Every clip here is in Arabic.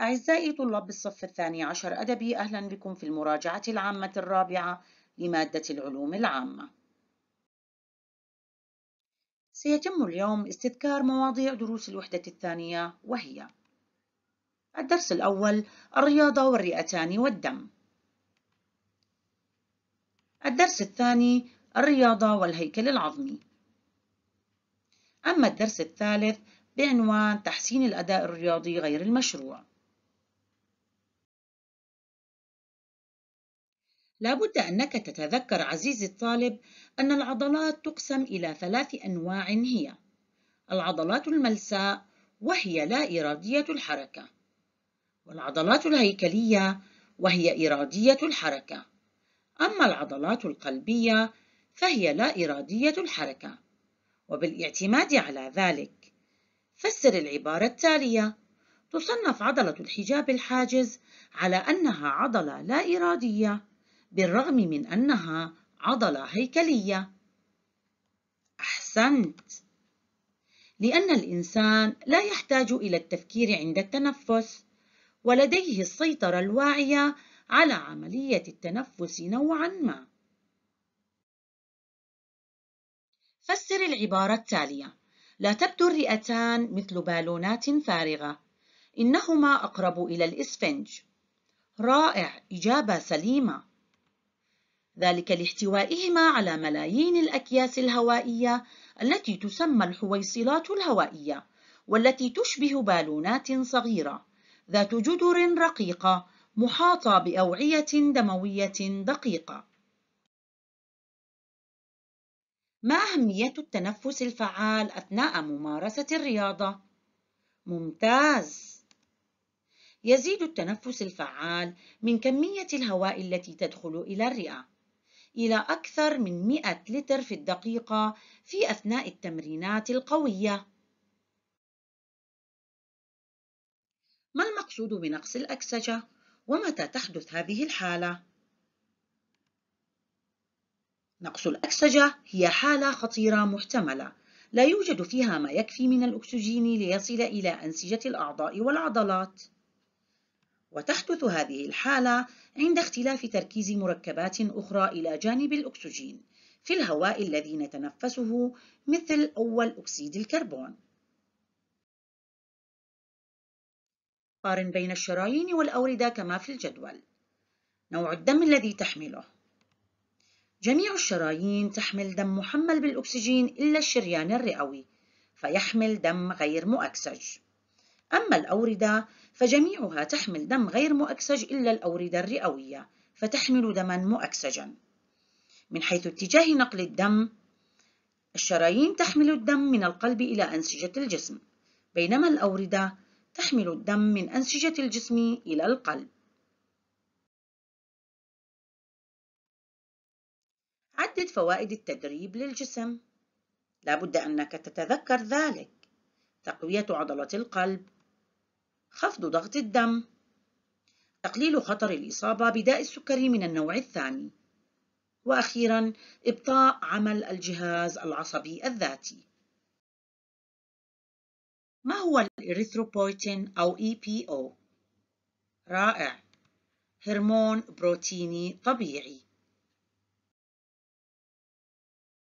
أعزائي طلاب الصف الثاني عشر أدبي أهلا بكم في المراجعة العامة الرابعة لمادة العلوم العامة سيتم اليوم استذكار مواضيع دروس الوحدة الثانية وهي الدرس الأول الرياضة والرئتان والدم الدرس الثاني الرياضة والهيكل العظمي أما الدرس الثالث بعنوان تحسين الأداء الرياضي غير المشروع لابد أنك تتذكر عزيزي الطالب أن العضلات تقسم إلى ثلاث أنواع هي العضلات الملساء وهي لا إرادية الحركة والعضلات الهيكلية وهي إرادية الحركة أما العضلات القلبية فهي لا إرادية الحركة وبالاعتماد على ذلك فسر العبارة التالية تصنف عضلة الحجاب الحاجز على أنها عضلة لا إرادية بالرغم من أنها عضلة هيكلية أحسنت لأن الإنسان لا يحتاج إلى التفكير عند التنفس ولديه السيطرة الواعية على عملية التنفس نوعاً ما فسر العبارة التالية لا تبدو الرئتان مثل بالونات فارغة إنهما أقرب إلى الإسفنج رائع إجابة سليمة ذلك لاحتوائهما على ملايين الأكياس الهوائية التي تسمى الحويصلات الهوائية والتي تشبه بالونات صغيرة ذات جدر رقيقة محاطة بأوعية دموية دقيقة ما أهمية التنفس الفعال أثناء ممارسة الرياضة؟ ممتاز! يزيد التنفس الفعال من كمية الهواء التي تدخل إلى الرئة إلى أكثر من 100 لتر في الدقيقة في أثناء التمرينات القوية. ما المقصود بنقص الأكسجة؟ ومتى تحدث هذه الحالة؟ نقص الأكسجة هي حالة خطيرة محتملة لا يوجد فيها ما يكفي من الأكسجين ليصل إلى أنسجة الأعضاء والعضلات وتحدث هذه الحالة عند اختلاف تركيز مركبات أخرى إلى جانب الأكسجين في الهواء الذي نتنفسه مثل أول أكسيد الكربون. قارن بين الشرايين والأوردة كما في الجدول. نوع الدم الذي تحمله جميع الشرايين تحمل دم محمل بالأكسجين إلا الشريان الرئوي فيحمل دم غير مؤكسج. أما الأوردة فجميعها تحمل دم غير مؤكسج إلا الأوردة الرئوية فتحمل دما مؤكسجا من حيث اتجاه نقل الدم الشرايين تحمل الدم من القلب إلى أنسجة الجسم بينما الأوردة تحمل الدم من أنسجة الجسم إلى القلب عدد فوائد التدريب للجسم لابد أنك تتذكر ذلك تقوية عضلة القلب خفض ضغط الدم تقليل خطر الإصابة بداء السكري من النوع الثاني وأخيرا إبطاء عمل الجهاز العصبي الذاتي ما هو الإريثروبويتين أو EPO؟ رائع هرمون بروتيني طبيعي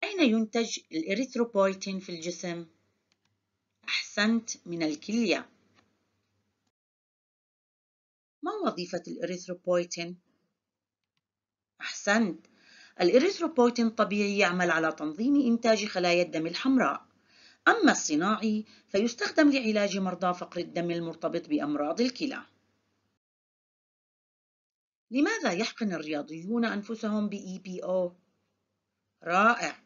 أين ينتج الإريثروبويتين في الجسم؟ أحسنت من الكلية ما وظيفة الإريثروبويتين؟ أحسنت الإريثروبويتين الطبيعي يعمل على تنظيم إنتاج خلايا الدم الحمراء أما الصناعي فيستخدم لعلاج مرضى فقر الدم المرتبط بأمراض الكلى لماذا يحقن الرياضيون أنفسهم بـ EPO؟ رائع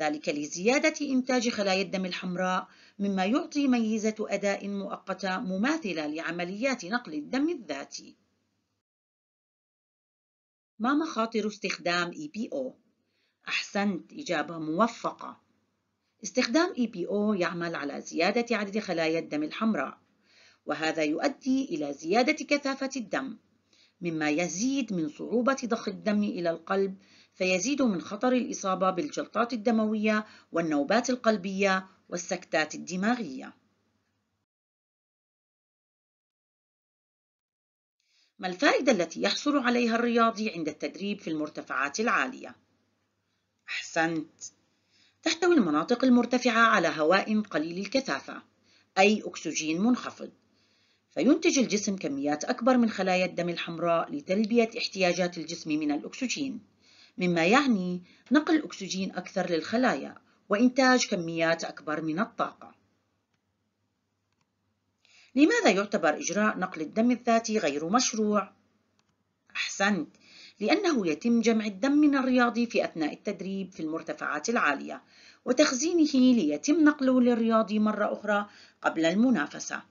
ذلك لزيادة إنتاج خلايا الدم الحمراء مما يعطي ميزة أداء مؤقتة مماثلة لعمليات نقل الدم الذاتي ما مخاطر استخدام EPO؟ أحسنت إجابة موفقة استخدام EPO يعمل على زيادة عدد خلايا الدم الحمراء وهذا يؤدي إلى زيادة كثافة الدم مما يزيد من صعوبة ضخ الدم إلى القلب فيزيد من خطر الإصابة بالجلطات الدموية والنوبات القلبية والسكتات الدماغية. ما الفائدة التي يحصل عليها الرياضي عند التدريب في المرتفعات العالية؟ أحسنت! تحتوي المناطق المرتفعة على هواء قليل الكثافة، أي أكسجين منخفض، فينتج الجسم كميات أكبر من خلايا الدم الحمراء لتلبية احتياجات الجسم من الأكسجين. مما يعني نقل أكسجين أكثر للخلايا وإنتاج كميات أكبر من الطاقة لماذا يعتبر إجراء نقل الدم الذاتي غير مشروع؟ أحسنت لأنه يتم جمع الدم من الرياضي في أثناء التدريب في المرتفعات العالية وتخزينه ليتم نقله للرياضي مرة أخرى قبل المنافسة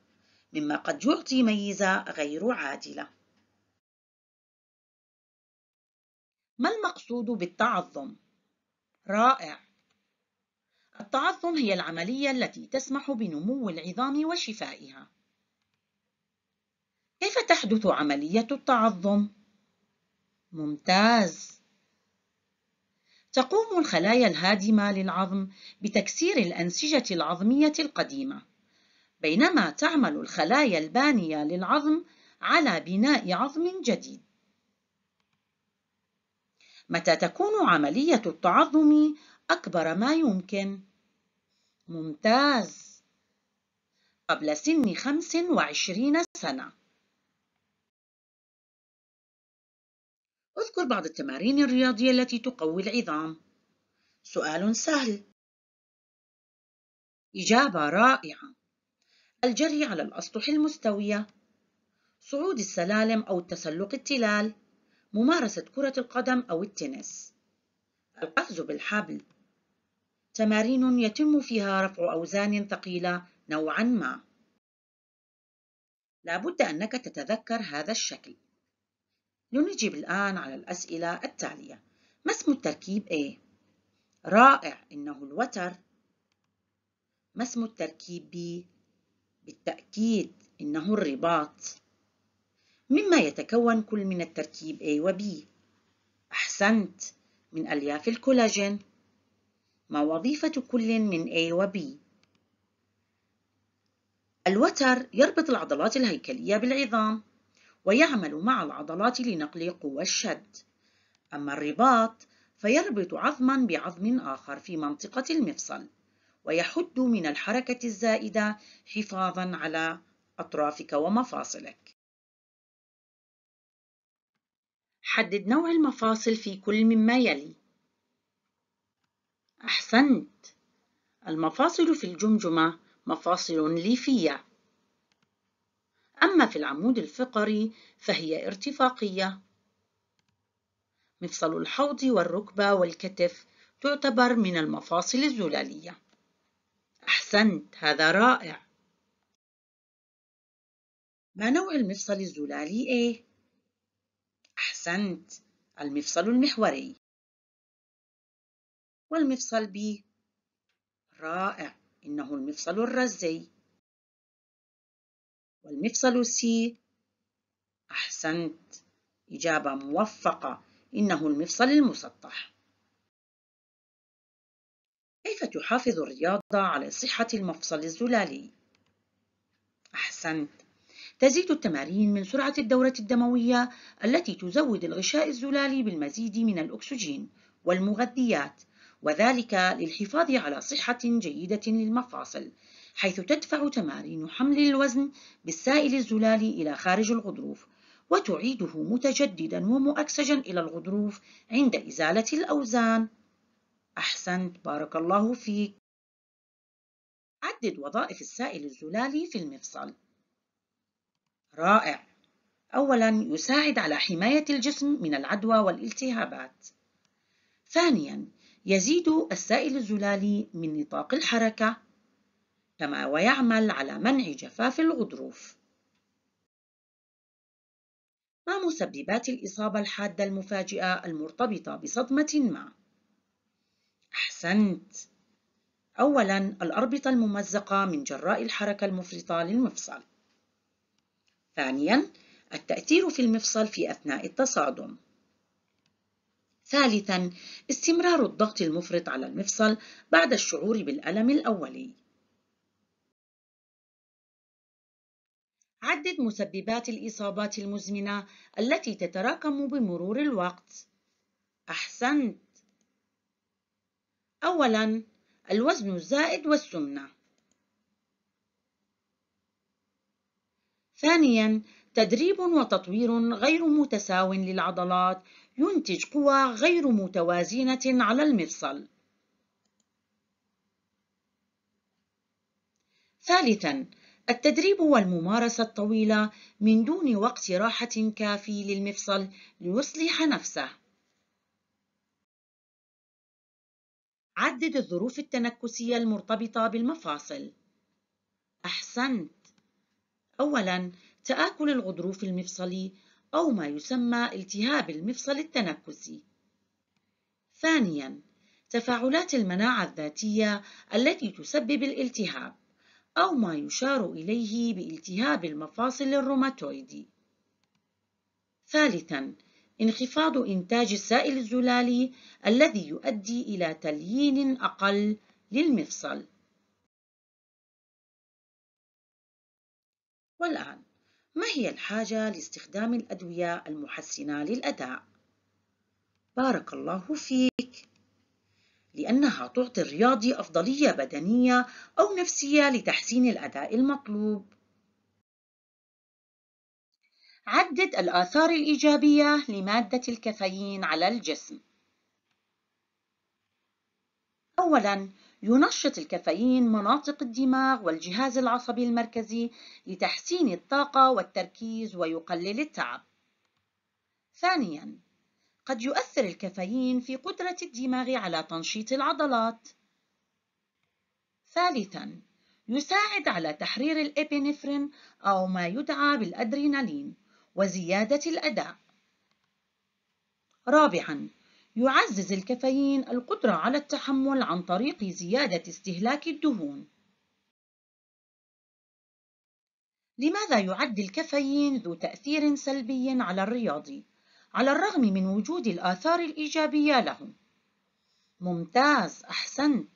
مما قد يعطي ميزة غير عادلة ما المقصود بالتعظم؟ رائع التعظم هي العملية التي تسمح بنمو العظام وشفائها كيف تحدث عملية التعظم؟ ممتاز تقوم الخلايا الهادمة للعظم بتكسير الأنسجة العظمية القديمة بينما تعمل الخلايا البانية للعظم على بناء عظم جديد متى تكون عملية التعظم أكبر ما يمكن؟ ممتاز قبل سن 25 سنة اذكر بعض التمارين الرياضية التي تقوي العظام سؤال سهل إجابة رائعة الجري على الأسطح المستوية صعود السلالم أو التسلق التلال ممارسة كرة القدم أو التنس القفز بالحبل تمارين يتم فيها رفع أوزان ثقيلة نوعا ما لابد أنك تتذكر هذا الشكل لنجيب الآن على الأسئلة التالية ما اسم التركيب A؟ رائع إنه الوتر ما اسم التركيب B؟ بالتأكيد إنه الرباط مما يتكون كل من التركيب A و B أحسنت من ألياف الكولاجين ما وظيفة كل من A و B الوتر يربط العضلات الهيكلية بالعظام ويعمل مع العضلات لنقل قوى الشد أما الرباط فيربط عظما بعظم آخر في منطقة المفصل ويحد من الحركة الزائدة حفاظا على أطرافك ومفاصلك حدد نوع المفاصل في كل مما يلي أحسنت المفاصل في الجمجمة مفاصل ليفية أما في العمود الفقري فهي ارتفاقية مفصل الحوض والركبة والكتف تعتبر من المفاصل الزلالية أحسنت هذا رائع ما نوع المفصل الزلالي A؟ أحسنت المفصل المحوري والمفصل B رائع إنه المفصل الرزي والمفصل C أحسنت إجابة موفقة إنه المفصل المسطح كيف تحافظ الرياضة على صحة المفصل الزلالي؟ أحسنت تزيد التمارين من سرعة الدورة الدموية التي تزود الغشاء الزلالي بالمزيد من الأكسجين والمغذيات وذلك للحفاظ على صحة جيدة للمفاصل حيث تدفع تمارين حمل الوزن بالسائل الزلالي إلى خارج الغضروف وتعيده متجددا ومؤكسجا إلى الغضروف عند إزالة الأوزان أحسنت بارك الله فيك عدد وظائف السائل الزلالي في المفصل رائع أولا يساعد على حماية الجسم من العدوى والالتهابات ثانيا يزيد السائل الزلالي من نطاق الحركة كما ويعمل على منع جفاف الغضروف ما مسببات الإصابة الحادة المفاجئة المرتبطة بصدمة ما؟ أحسنت أولاً الأربطة الممزقة من جراء الحركة المفرطة للمفصل ثانيا التأثير في المفصل في أثناء التصادم ثالثا استمرار الضغط المفرط على المفصل بعد الشعور بالألم الأولي عدد مسببات الإصابات المزمنة التي تتراكم بمرور الوقت أحسنت أولاً الوزن الزائد والسمنة ثانيا تدريب وتطوير غير متساو للعضلات ينتج قوى غير متوازنة على المفصل ثالثا التدريب والممارسة الطويلة من دون وقت راحة كافي للمفصل ليصلح نفسه عدد الظروف التنكسية المرتبطة بالمفاصل أحسنت أولاً تآكل الغضروف المفصلي أو ما يسمى التهاب المفصل التنكسي. ثانياً تفاعلات المناعة الذاتية التي تسبب الالتهاب أو ما يشار إليه بالتهاب المفاصل الروماتويدي. ثالثاً انخفاض إنتاج السائل الزلالي الذي يؤدي إلى تليين أقل للمفصل. والآن ما هي الحاجة لاستخدام الأدوية المحسنة للأداء؟ بارك الله فيك لأنها تعطي الرياضي أفضلية بدنية أو نفسية لتحسين الأداء المطلوب عدة الآثار الإيجابية لمادة الكافيين على الجسم أولاً ينشط الكافيين مناطق الدماغ والجهاز العصبي المركزي لتحسين الطاقة والتركيز ويقلل التعب. ثانياً، قد يؤثر الكافيين في قدرة الدماغ على تنشيط العضلات. ثالثاً، يساعد على تحرير الإبينفرين أو ما يدعى بالأدرينالين وزيادة الأداء. رابعاً، يعزز الكافيين القدرة على التحمل عن طريق زيادة استهلاك الدهون لماذا يعد الكافيين ذو تأثير سلبي على الرياضي على الرغم من وجود الآثار الإيجابية له؟ ممتاز أحسنت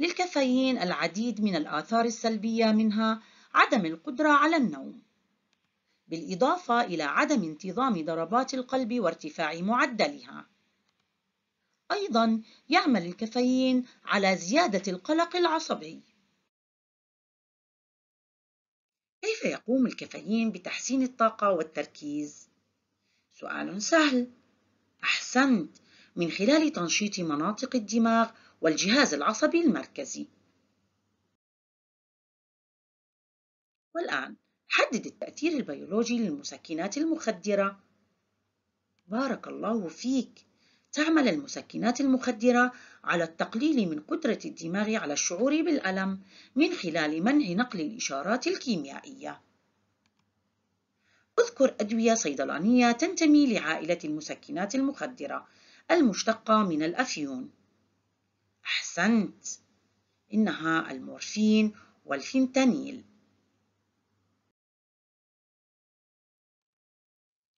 للكافيين العديد من الآثار السلبية منها عدم القدرة على النوم بالإضافة إلى عدم انتظام ضربات القلب وارتفاع معدلها أيضا يعمل الكافيين على زيادة القلق العصبي كيف يقوم الكافيين بتحسين الطاقة والتركيز؟ سؤال سهل أحسنت من خلال تنشيط مناطق الدماغ والجهاز العصبي المركزي والآن حدد التأثير البيولوجي للمسكنات المخدرة بارك الله فيك تعمل المسكنات المخدرة على التقليل من قدرة الدماغ على الشعور بالألم من خلال منع نقل الإشارات الكيميائية. اذكر أدوية صيدلانية تنتمي لعائلة المسكنات المخدرة المشتقة من الأفيون. أحسنت، إنها المورفين والفنتانيل.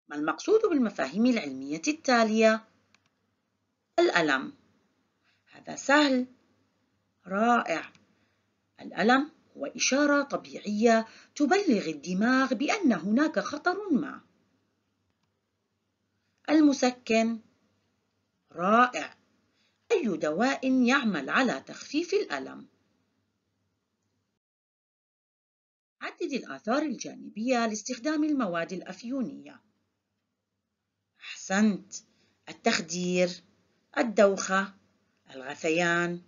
ما المقصود بالمفاهيم العلمية التالية؟ الألم هذا سهل رائع الألم هو إشارة طبيعية تبلغ الدماغ بأن هناك خطر ما المسكن رائع أي دواء يعمل على تخفيف الألم عدد الآثار الجانبية لاستخدام المواد الأفيونية أحسنت التخدير الدوخة الغثيان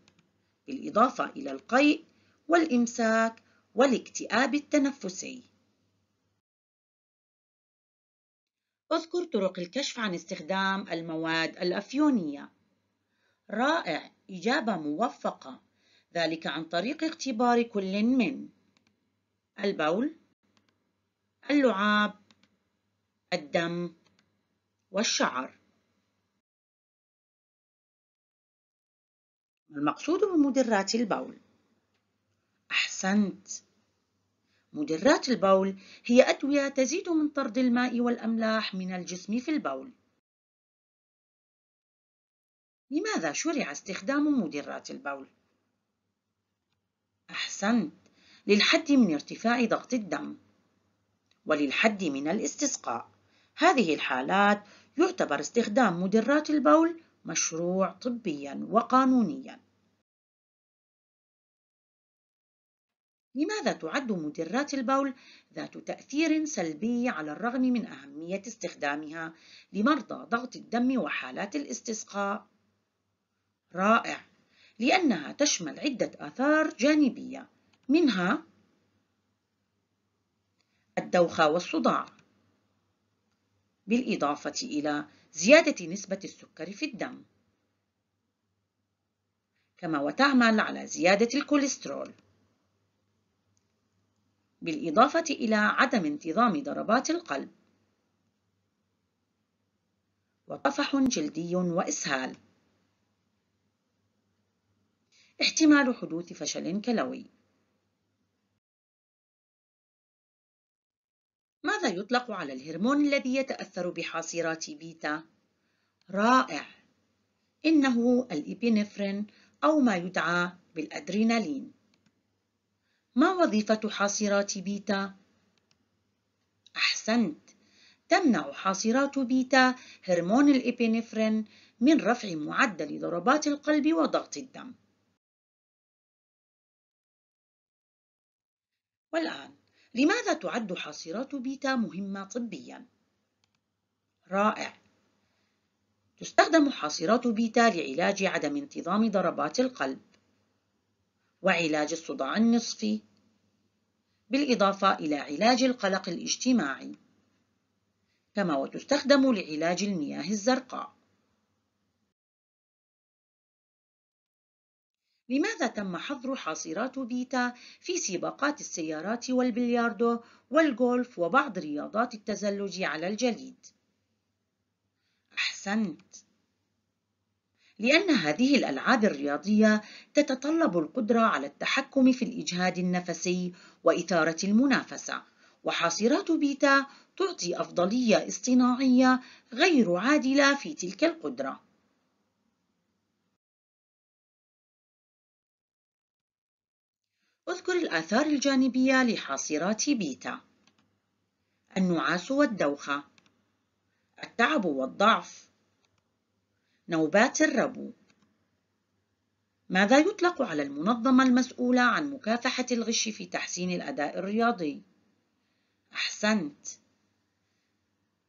بالإضافة إلى القيء والإمساك والاكتئاب التنفسي اذكر طرق الكشف عن استخدام المواد الأفيونية رائع إجابة موفقة ذلك عن طريق اختبار كل من البول اللعاب الدم والشعر المقصود بمدرات البول أحسنت مدرات البول هي أدوية تزيد من طرد الماء والأملاح من الجسم في البول لماذا شرع استخدام مدرات البول؟ أحسنت للحد من ارتفاع ضغط الدم وللحد من الاستسقاء هذه الحالات يعتبر استخدام مدرات البول مشروع طبيا وقانونيا لماذا تعد مدرات البول ذات تأثير سلبي على الرغم من أهمية استخدامها لمرضى ضغط الدم وحالات الاستسقاء؟ رائع، لأنها تشمل عدة آثار جانبية منها الدوخة والصداع بالإضافة إلى زيادة نسبة السكر في الدم كما وتعمل على زيادة الكوليسترول بالإضافة إلى عدم انتظام ضربات القلب وطفح جلدي وإسهال احتمال حدوث فشل كلوي ماذا يطلق على الهرمون الذي يتأثر بحاصرات بيتا؟ رائع! إنه الإبينفرين أو ما يدعى بالأدرينالين ما وظيفة حاصرات بيتا؟ أحسنت تمنع حاصرات بيتا هرمون الإبينفرين من رفع معدل ضربات القلب وضغط الدم والآن لماذا تعد حاصرات بيتا مهمة طبياً؟ رائع تستخدم حاصرات بيتا لعلاج عدم انتظام ضربات القلب وعلاج الصداع النصفي بالإضافة إلى علاج القلق الاجتماعي كما وتستخدم لعلاج المياه الزرقاء لماذا تم حظر حاصرات بيتا في سباقات السيارات والبلياردو والغولف وبعض رياضات التزلج على الجليد؟ أحسنت لأن هذه الألعاب الرياضية تتطلب القدرة على التحكم في الإجهاد النفسي وإثارة المنافسة، وحاصرات بيتا تعطي أفضلية اصطناعية غير عادلة في تلك القدرة. اذكر الآثار الجانبية لحاصرات بيتا النعاس والدوخة التعب والضعف نوبات الربو ماذا يطلق على المنظمة المسؤولة عن مكافحة الغش في تحسين الأداء الرياضي؟ أحسنت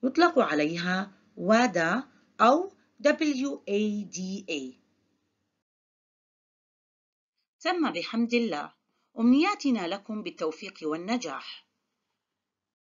يطلق عليها وادا أو WADA تم بحمد الله أمنياتنا لكم بالتوفيق والنجاح